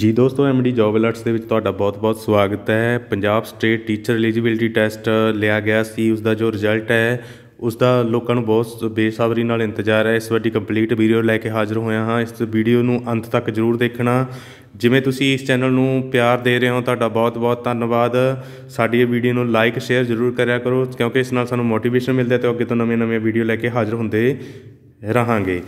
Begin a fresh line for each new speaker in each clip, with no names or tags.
ਜੀ ਦੋਸਤੋ MD job alerts ਦੇ ਵਿੱਚ ਤੁਹਾਡਾ ਬਹੁਤ-ਬਹੁਤ ਸਵਾਗਤ ਹੈ Punjab state teacher eligibility test ਲਿਆ ਗਿਆ ਸੀ ਉਸ ਦਾ ਜੋ ਰਿਜ਼ਲਟ ਹੈ ਉਸ ਦਾ ਲੋਕਾਂ ਨੂੰ ਬਹੁਤ ਬੇਸਬਰੀ ਨਾਲ ਇੰਤਜ਼ਾਰ ਹੈ ਇਸ ਵਾਰੀ ਕੰਪਲੀਟ ਵੀਡੀਓ ਲੈ ਕੇ ਹਾਜ਼ਰ ਹੋਇਆ ਹਾਂ ਇਸ ਵੀਡੀਓ ਨੂੰ ਅੰਤ ਤੱਕ ਜ਼ਰੂਰ ਦੇਖਣਾ ਜਿਵੇਂ ਤੁਸੀਂ ਇਸ ਚੈਨਲ ਨੂੰ ਪਿਆਰ ਦੇ ਰਹੇ ਹੋ ਤੁਹਾਡਾ ਬਹੁਤ-ਬਹੁਤ ਧੰਨਵਾਦ ਸਾਡੀ ਇਹ ਵੀਡੀਓ ਨੂੰ ਲਾਈਕ ਸ਼ੇਅਰ ਜ਼ਰੂਰ ਕਰਿਆ ਕਰੋ ਕਿਉਂਕਿ ਇਸ ਨਾਲ ਸਾਨੂੰ ਮੋਟੀਵੇਸ਼ਨ ਮਿਲਦਾ ਹੈ ਤੇ ਅੱਗੇ ਤੋਂ ਨਵੇਂ-ਨਵੇਂ ਵੀਡੀਓ ਲੈ ਕੇ ਹਾਜ਼ਰ ਹੁੰਦੇ ਰਹਾਂਗੇ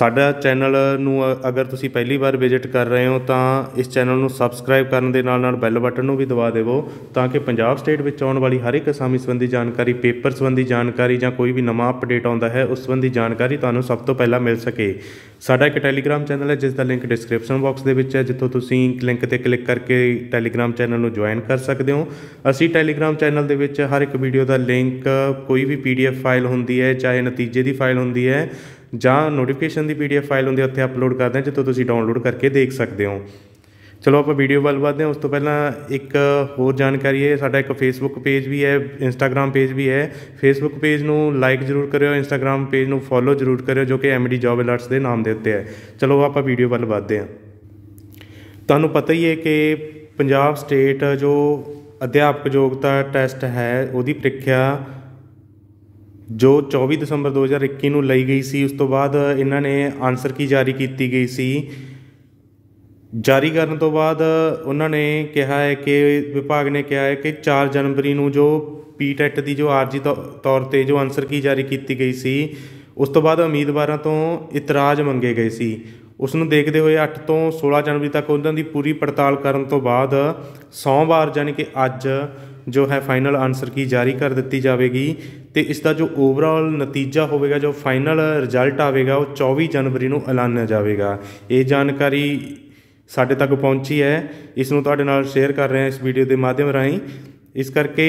ਸਾਡਾ ਚੈਨਲ ਨੂੰ ਅਗਰ ਤੁਸੀਂ ਪਹਿਲੀ ਵਾਰ ਵਿਜ਼ਿਟ ਕਰ ਰਹੇ ਹੋ ਤਾਂ ਇਸ ਚੈਨਲ ਨੂੰ ਸਬਸਕ੍ਰਾਈਬ ਕਰਨ ਦੇ ਨਾਲ ਨਾਲ ਬੈਲ ਬਟਨ ਨੂੰ ਵੀ ਦਬਾ ਦੇਵੋ ਤਾਂ ਕਿ ਪੰਜਾਬ ਸਟੇਟ ਵਿੱਚ ਆਉਣ ਵਾਲੀ ਹਰ ਇੱਕ ਅਸਾਮੀ ਸੰਬੰਧੀ ਜਾਣਕਾਰੀ ਪੇਪਰ ਸੰਬੰਧੀ ਜਾਣਕਾਰੀ ਜਾਂ ਕੋਈ ਵੀ ਨਵਾਂ ਅਪਡੇਟ ਆਉਂਦਾ ਹੈ ਉਸ ਸੰਬੰਧੀ ਜਾਣਕਾਰੀ ਤੁਹਾਨੂੰ ਸਭ ਤੋਂ ਪਹਿਲਾਂ ਮਿਲ ਸਕੇ ਸਾਡਾ ਇੱਕ ਟੈਲੀਗ੍ਰਾਮ ਚੈਨਲ ਹੈ ਜਿਸ ਦਾ ਲਿੰਕ ਡਿਸਕ੍ਰਿਪਸ਼ਨ ਬਾਕਸ ਦੇ ਵਿੱਚ ਹੈ ਜਿੱਥੋਂ ਤੁਸੀਂ ਲਿੰਕ ਤੇ ਕਲਿੱਕ ਕਰਕੇ ਟੈਲੀਗ੍ਰਾਮ ਚੈਨਲ ਨੂੰ ਜੁਆਇਨ ਕਰ ਸਕਦੇ ਹੋ ਅਸੀਂ ਟੈਲੀਗ੍ਰਾਮ ਚੈਨਲ ਦੇ ਵਿੱਚ ਹਰ ਇੱਕ ਵੀਡੀਓ ਦਾ ਲਿੰਕ ਕੋਈ ਵੀ ਪੀਡੀਐਫ ਫਾਈਲ ਹੁੰਦੀ ਹੈ ਚਾਹੇ ਨਤੀਜੇ ਦੀ ਫਾਈਲ ਹੁੰਦੀ ਹੈ ਜਾਂ ਨੋਟੀਫਿਕੇਸ਼ਨ ਦੀ ਪੀਡੀਐਫ ਫਾਈਲ ਹੁੰਦੀ ਉੱਥੇ ਅਪਲੋਡ ਕਰਦੇ ਹਾਂ ਜਿੱਥੋਂ ਤੁਸੀਂ ਡਾਊਨਲੋਡ ਕਰਕੇ ਦੇਖ ਸਕਦੇ ਹੋ ਚਲੋ ਆਪਾਂ ਵੀਡੀਓ ਵੱਲ ਵਧਦੇ ਹਾਂ ਉਸ ਤੋਂ ਪਹਿਲਾਂ ਇੱਕ ਹੋਰ ਜਾਣਕਾਰੀ ਹੈ ਸਾਡਾ ਇੱਕ ਫੇਸਬੁੱਕ ਪੇਜ ਵੀ ਹੈ ਇੰਸਟਾਗ੍ਰam ਪੇਜ ਵੀ ਹੈ ਫੇਸਬੁੱਕ ਪੇਜ ਨੂੰ ਲਾਈਕ ਜ਼ਰੂਰ ਕਰਿਓ ਇੰਸਟਾਗ੍ਰam ਪੇਜ ਨੂੰ ਫੋਲੋ ਜ਼ਰੂਰ ਕਰਿਓ ਜੋ ਕਿ ਐਮਡੀ ਜੌਬ ਅਲਰਟਸ ਦੇ ਨਾਮ ਦੇ ਉੱਤੇ ਹੈ ਚਲੋ ਆਪਾਂ ਵੀਡੀਓ ਵੱਲ ਵਧਦੇ ਹਾਂ ਤੁਹਾਨੂੰ ਪਤਾ ਹੀ ਹੈ ਕਿ ਪੰਜਾਬ ਸਟੇਟ ਜੋ ਅਧਿਆਪਕ ਯੋਗਤਾ ਟੈਸਟ ਹੈ ਉਹਦੀ ਪ੍ਰੀਖਿਆ ਜੋ 24 ਦਸੰਬਰ 2021 ਨੂੰ ਲਈ ਗਈ ਸੀ ਉਸ ਤੋਂ ਬਾਅਦ ਇਹਨਾਂ ਨੇ ਆਨਸਰ ਕੀ ਜਾਰੀ ਕੀਤੀ ਗਈ ਸੀ ਜਾਰੀ ਕਰਨ ਤੋਂ ਬਾਅਦ ਉਹਨਾਂ ਨੇ ਕਿਹਾ ਹੈ ਕਿ ਵਿਭਾਗ ਨੇ ਕਿਹਾ ਹੈ ਕਿ 4 ਜਨਵਰੀ ਨੂੰ ਜੋ ਪੀਟੈਟ ਦੀ ਜੋ ਆਰਜੀ ਤੌਰ ਤੇ ਜੋ ਆਨਸਰ ਕੀ ਜਾਰੀ ਕੀਤੀ ਗਈ ਸੀ ਉਸ ਤੋਂ ਬਾਅਦ ਉਮੀਦਵਾਰਾਂ ਤੋਂ ਇਤਰਾਜ਼ ਮੰਗੇ ਗਏ ਸੀ ਉਸ ਨੂੰ ਦੇਖਦੇ ਹੋਏ 8 ਤੋਂ 16 ਜਨਵਰੀ ਤੱਕ ਉਹਨਾਂ ਦੀ ਪੂਰੀ ਪੜਤਾਲ ਕਰਨ ਤੋਂ ਬਾਅਦ ਸੋਮਵਾਰ ਯਾਨੀ ਕਿ ਅੱਜ ਜੋ ਹੈ ਫਾਈਨਲ ਆਨਸਰ ਕੀ ਜਾਰੀ ਕਰ ਦਿੱਤੀ ਜਾਵੇਗੀ ਤੇ ਇਸ ਦਾ ਜੋ ਓਵਰਆਲ ਨਤੀਜਾ ਹੋਵੇਗਾ ਜੋ ਫਾਈਨਲ ਰਿਜ਼ਲਟ ਆਵੇਗਾ ਉਹ 24 ਜਨਵਰੀ ਨੂੰ ਐਲਾਨਿਆ ਜਾਵੇਗਾ ਇਹ ਜਾਣਕਾਰੀ ਸਾਡੇ ਤੱਕ ਪਹੁੰਚੀ ਹੈ ਇਸ ਨੂੰ ਤੁਹਾਡੇ ਨਾਲ ਸ਼ੇਅਰ ਕਰ ਰਹੇ ਹਾਂ ਇਸ ਵੀਡੀਓ ਦੇ ਮਾਧਿਅਮ ਰਾਹੀਂ ਇਸ ਕਰਕੇ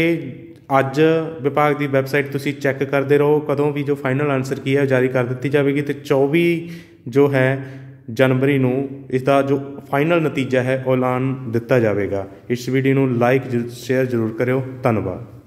ਅੱਜ ਵਿਭਾਗ ਦੀ ਵੈਬਸਾਈਟ ਤੁਸੀਂ ਚੈੱਕ ਕਰਦੇ ਰਹੋ ਕਦੋਂ ਵੀ ਜੋ ਫਾਈਨਲ ਆਨਸਰ ਕੀ ਹੈ ਜਾਰੀ ਕਰ ਦਿੱਤੀ ਜਾਵੇਗੀ ਤੇ 24 ਜੋ ਹੈ ਜਨਵਰੀ ਨੂੰ ਇਸ ਦਾ ਜੋ ਫਾਈਨਲ ਨਤੀਜਾ ਹੈ ਐਲਾਨ ਦਿੱਤਾ ਜਾਵੇਗਾ ਇਸ ਵੀਡੀਓ ਨੂੰ ਲਾਈਕ ਸ਼ੇਅਰ ਜ਼ਰੂਰ ਕਰਿਓ ਧੰਨਵਾਦ